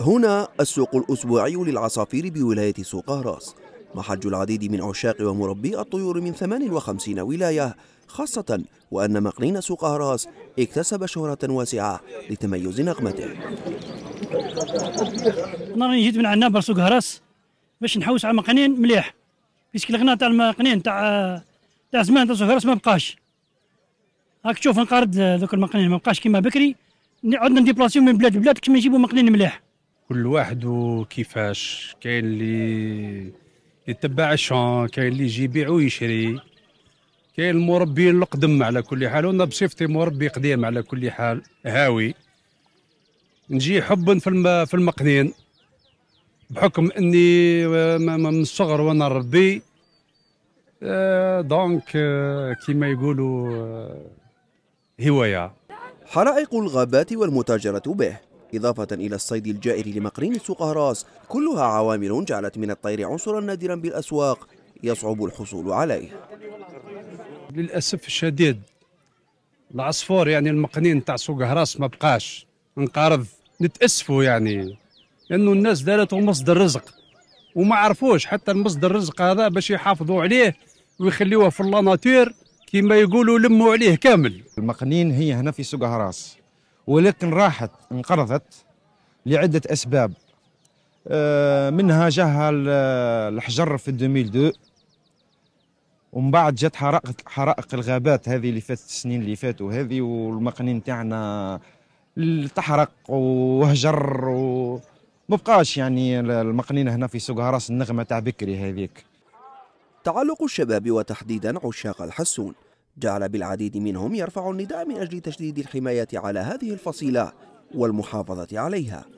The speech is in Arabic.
هنا السوق الأسبوعي للعصافير بولاية سوق راس محج العديد من عشاق ومربي الطيور من 58 ولاية خاصة وأن مقرين سوق هراس اكتسب شهرة واسعة لتميز نغمته أنا جيت من عنابر سوق هراس باش نحوس على مقنين مليح بيسك الغناء تاع المقنين تاع تاع زمان تاع سوق هراس ما بقاش هاك تشوف نقارد ذوك المقنين ما بقاش كيما بكري عندنا ديبلاسيون من بلاد لبلاد كيما يجيبوا مقنين مليح كل واحد وكيفاش كاين اللي يتبع الشان كاين اللي يجي يبيع ويشري كاين المربي القدم على كل حال وانا بصفتي مربي قديم على كل حال هاوي نجي حبا في في المقنين بحكم اني من الصغر وانا نربي آه، دونك آه، كما يقولوا آه، هوايه حرائق الغابات والمتاجره به إضافة إلى الصيد الجائر لمقرين سوق هراس كلها عوامل جعلت من الطير عنصرا نادرا بالأسواق يصعب الحصول عليه للأسف الشديد العصفور يعني المقنين تاع سوق هراس ما بقاش انقرض نتأسفوا يعني لأنه الناس دارته مصدر رزق وما عرفوش حتى المصدر الرزق هذا باش يحافظوا عليه ويخليوه في اللاناتير كما يقولوا لموا عليه كامل المقنين هي هنا في سوق هراس ولكن راحت انقرضت لعدة أسباب آه، منها جاها الحجر في 2002 ومن بعد جات حرائق حرائق الغابات هذه اللي فاتت السنين اللي فاتوا هذه والمقنين تاعنا تحرق وهجر و بقاش يعني المقنين هنا في سوق هراس النغمه تاع بكري هذيك تعلق الشباب وتحديدا عشاق الحسون جعل بالعديد منهم يرفع النداء من أجل تشديد الحماية على هذه الفصيلة والمحافظة عليها